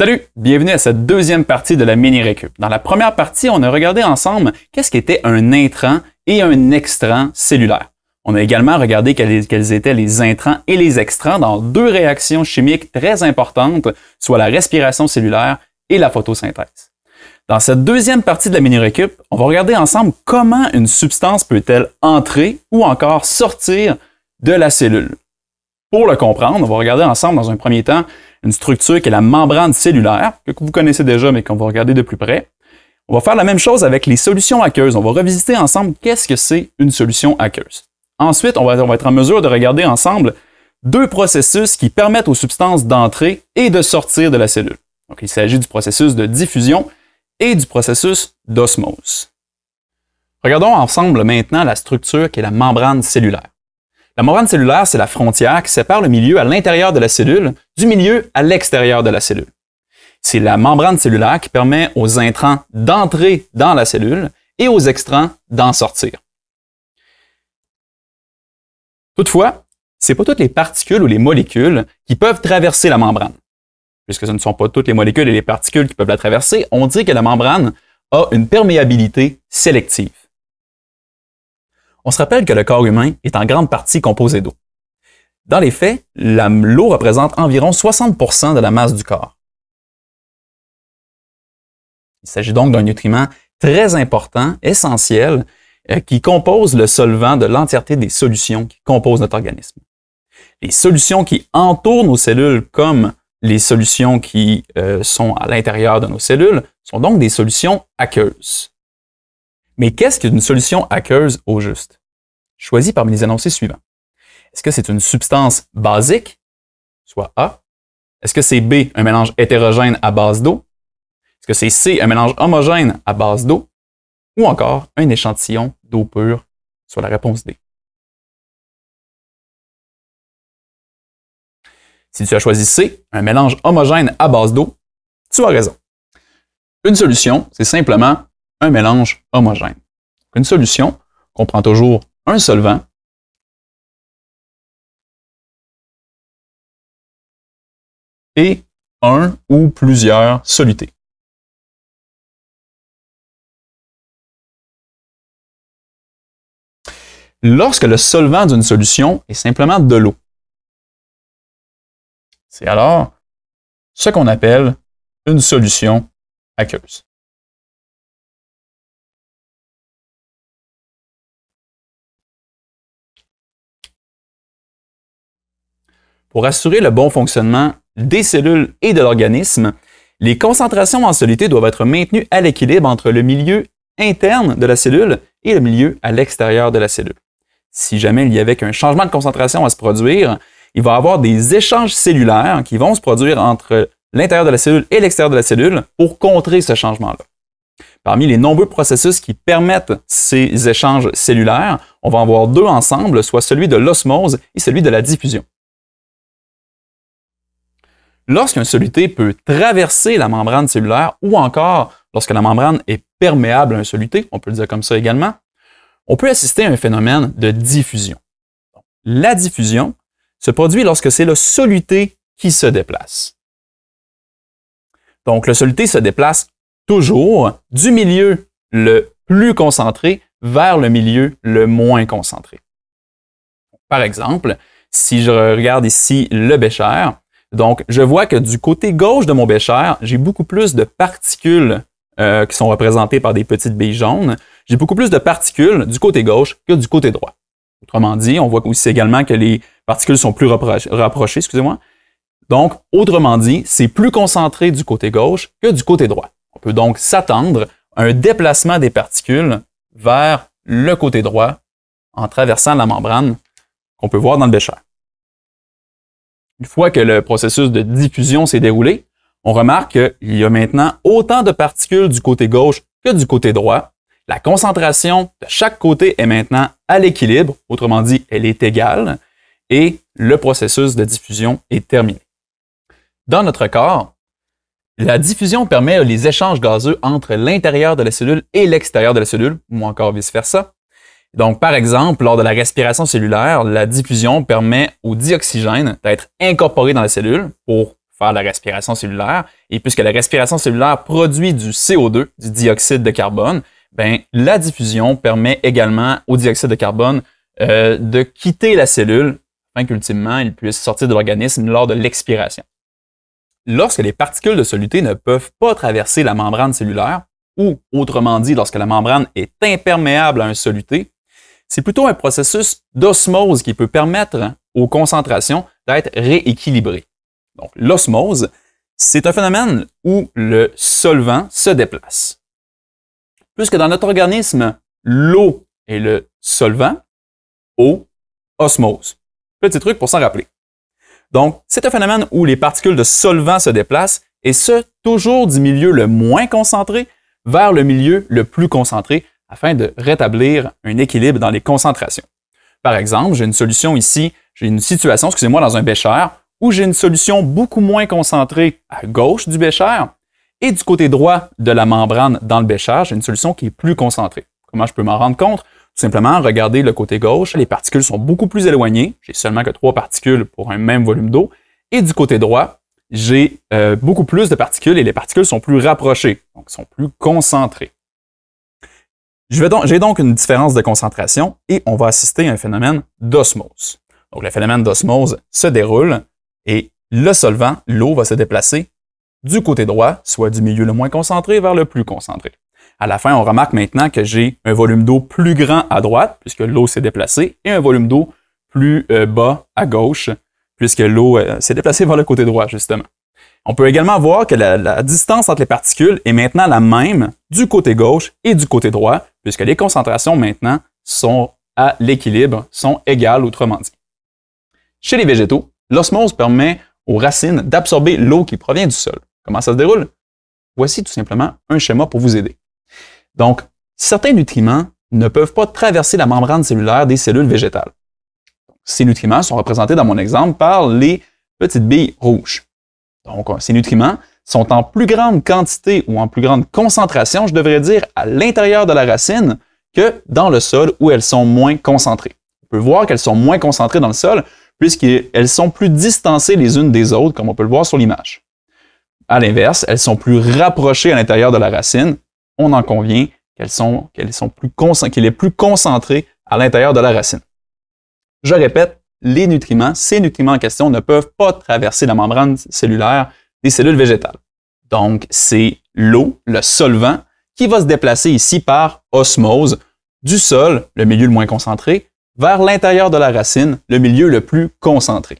Salut, bienvenue à cette deuxième partie de la mini récup. Dans la première partie, on a regardé ensemble qu'est-ce qu'était un intrant et un extrant cellulaire. On a également regardé quels étaient les intrants et les extrants dans deux réactions chimiques très importantes, soit la respiration cellulaire et la photosynthèse. Dans cette deuxième partie de la mini récup, on va regarder ensemble comment une substance peut-elle entrer ou encore sortir de la cellule. Pour le comprendre, on va regarder ensemble dans un premier temps une structure qui est la membrane cellulaire, que vous connaissez déjà, mais qu'on va regarder de plus près. On va faire la même chose avec les solutions aqueuses. On va revisiter ensemble qu'est-ce que c'est une solution aqueuse. Ensuite, on va, être en mesure de regarder ensemble deux processus qui permettent aux substances d'entrer et de sortir de la cellule. Donc, il s'agit du processus de diffusion et du processus d'osmose. Regardons ensemble maintenant la structure qui est la membrane cellulaire. La membrane cellulaire, c'est la frontière qui sépare le milieu à l'intérieur de la cellule du milieu à l'extérieur de la cellule. C'est la membrane cellulaire qui permet aux intrants d'entrer dans la cellule et aux extrants d'en sortir. Toutefois, ce n'est pas toutes les particules ou les molécules qui peuvent traverser la membrane. Puisque ce ne sont pas toutes les molécules et les particules qui peuvent la traverser, on dit que la membrane a une perméabilité sélective. On se rappelle que le corps humain est en grande partie composé d'eau. Dans les faits, l'eau représente environ 60 de la masse du corps. Il s'agit donc d'un nutriment très important, essentiel, euh, qui compose le solvant de l'entièreté des solutions qui composent notre organisme. Les solutions qui entourent nos cellules, comme les solutions qui euh, sont à l'intérieur de nos cellules, sont donc des solutions aqueuses. Mais qu'est-ce qu'une solution aqueuse au juste? Choisis parmi les annoncés suivants. Est-ce que c'est une substance basique, soit A? Est-ce que c'est B, un mélange hétérogène à base d'eau? Est-ce que c'est C, un mélange homogène à base d'eau? Ou encore un échantillon d'eau pure, soit la réponse D. Si tu as choisi C, un mélange homogène à base d'eau, tu as raison. Une solution, c'est simplement un mélange homogène. une solution comprend toujours un solvant, et un ou plusieurs solutés. Lorsque le solvant d'une solution est simplement de l'eau, c'est alors ce qu'on appelle une solution aqueuse. Pour assurer le bon fonctionnement des cellules et de l'organisme, les concentrations en soluté doivent être maintenues à l'équilibre entre le milieu interne de la cellule et le milieu à l'extérieur de la cellule. Si jamais il y avait qu'un changement de concentration à se produire, il va y avoir des échanges cellulaires qui vont se produire entre l'intérieur de la cellule et l'extérieur de la cellule pour contrer ce changement-là. Parmi les nombreux processus qui permettent ces échanges cellulaires, on va en voir deux ensemble, soit celui de l'osmose et celui de la diffusion lorsqu'un soluté peut traverser la membrane cellulaire ou encore lorsque la membrane est perméable à un soluté, on peut le dire comme ça également, on peut assister à un phénomène de diffusion. La diffusion se produit lorsque c'est le soluté qui se déplace. Donc, le soluté se déplace toujours du milieu le plus concentré vers le milieu le moins concentré. Par exemple, si je regarde ici le bécher, donc, je vois que du côté gauche de mon bécher, j'ai beaucoup plus de particules euh, qui sont représentées par des petites billes jaunes. J'ai beaucoup plus de particules du côté gauche que du côté droit. Autrement dit, on voit aussi également que les particules sont plus rapprochées, excusez-moi. Donc, autrement dit, c'est plus concentré du côté gauche que du côté droit. On peut donc s'attendre à un déplacement des particules vers le côté droit en traversant la membrane qu'on peut voir dans le bécher. Une fois que le processus de diffusion s'est déroulé, on remarque qu'il y a maintenant autant de particules du côté gauche que du côté droit. La concentration de chaque côté est maintenant à l'équilibre, autrement dit, elle est égale, et le processus de diffusion est terminé. Dans notre corps, la diffusion permet les échanges gazeux entre l'intérieur de la cellule et l'extérieur de la cellule, ou encore vice-versa, donc, par exemple, lors de la respiration cellulaire, la diffusion permet au dioxygène d'être incorporé dans la cellule pour faire la respiration cellulaire. Et puisque la respiration cellulaire produit du CO2, du dioxyde de carbone, ben, la diffusion permet également au dioxyde de carbone euh, de quitter la cellule afin qu'ultimement il puisse sortir de l'organisme lors de l'expiration. Lorsque les particules de soluté ne peuvent pas traverser la membrane cellulaire, ou autrement dit, lorsque la membrane est imperméable à un soluté, c'est plutôt un processus d'osmose qui peut permettre aux concentrations d'être rééquilibrées. Donc, l'osmose, c'est un phénomène où le solvant se déplace. Puisque dans notre organisme, l'eau est le solvant, eau, osmose. Petit truc pour s'en rappeler. Donc, c'est un phénomène où les particules de solvant se déplacent, et ce, toujours du milieu le moins concentré vers le milieu le plus concentré, afin de rétablir un équilibre dans les concentrations. Par exemple, j'ai une solution ici, j'ai une situation, excusez-moi, dans un bécher où j'ai une solution beaucoup moins concentrée à gauche du bécher et du côté droit de la membrane dans le bécher, j'ai une solution qui est plus concentrée. Comment je peux m'en rendre compte? Tout simplement, regardez le côté gauche, les particules sont beaucoup plus éloignées, j'ai seulement que trois particules pour un même volume d'eau, et du côté droit, j'ai euh, beaucoup plus de particules et les particules sont plus rapprochées, donc sont plus concentrées. J'ai donc, une différence de concentration et on va assister à un phénomène d'osmose. Donc le phénomène d'osmose se déroule et le solvant, l'eau, va se déplacer du côté droit, soit du milieu le moins concentré vers le plus concentré. À la fin, on remarque maintenant que j'ai un volume d'eau plus grand à droite, puisque l'eau s'est déplacée, et un volume d'eau plus euh, bas à gauche, puisque l'eau euh, s'est déplacée vers le côté droit, justement. On peut également voir que la, distance entre les particules est maintenant la même du côté gauche et du côté droit, puisque les concentrations maintenant sont à l'équilibre, sont égales, autrement dit. Chez les végétaux, l'osmose permet aux racines d'absorber l'eau qui provient du sol. Comment ça se déroule? Voici tout simplement un schéma pour vous aider. Donc, certains nutriments ne peuvent pas traverser la membrane cellulaire des cellules végétales. Ces nutriments sont représentés dans mon exemple par les petites billes rouges. Donc, ces nutriments sont en plus grande quantité ou en plus grande concentration, je devrais dire, à l'intérieur de la racine que dans le sol où elles sont moins concentrées. On peut voir qu'elles sont moins concentrées dans le sol puisqu'elles sont plus distancées les unes des autres, comme on peut le voir sur l'image. À l'inverse, elles sont plus rapprochées à l'intérieur de la racine. On en convient qu'elles sont, plus, concentrées est plus concentrées à l'intérieur de la racine. Je répète, les nutriments, ces nutriments en question ne peuvent pas traverser la membrane cellulaire des cellules végétales. Donc, c'est l'eau, le solvant, qui va se déplacer ici par osmose du sol, le milieu le moins concentré, vers l'intérieur de la racine, le milieu le plus concentré.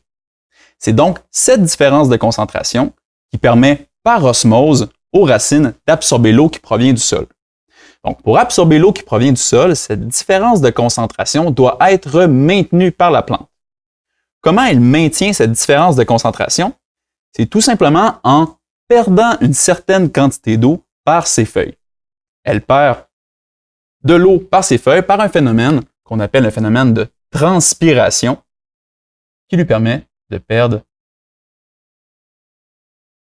C'est donc cette différence de concentration qui permet par osmose aux racines d'absorber l'eau qui provient du sol. Donc, pour absorber l'eau qui provient du sol, cette différence de concentration doit être maintenue par la plante. Comment elle maintient cette différence de concentration? C'est tout simplement en perdant une certaine quantité d'eau par ses feuilles. Elle perd de l'eau par ses feuilles par un phénomène qu'on appelle le phénomène de transpiration qui lui permet de perdre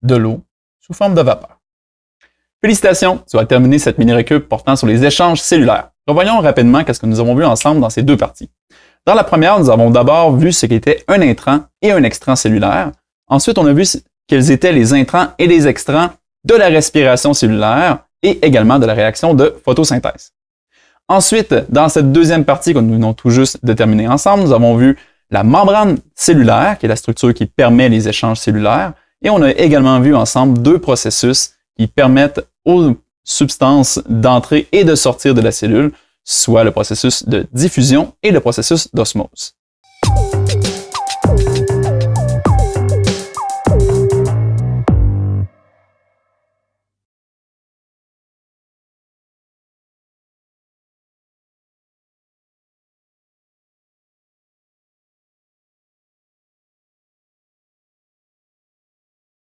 de l'eau sous forme de vapeur. Félicitations, tu as terminé cette mini-récup portant sur les échanges cellulaires. Revoyons rapidement qu'est-ce que nous avons vu ensemble dans ces deux parties. Dans la première, nous avons d'abord vu ce qu'était un intrant et un extrant cellulaire. Ensuite, on a vu quels étaient les intrants et les extrants de la respiration cellulaire et également de la réaction de photosynthèse. Ensuite, dans cette deuxième partie que nous venons tout juste de terminer ensemble, nous avons vu la membrane cellulaire, qui est la structure qui permet les échanges cellulaires, et on a également vu ensemble deux processus qui permettent aux substances d'entrer et de sortir de la cellule, soit le processus de diffusion et le processus d'osmose.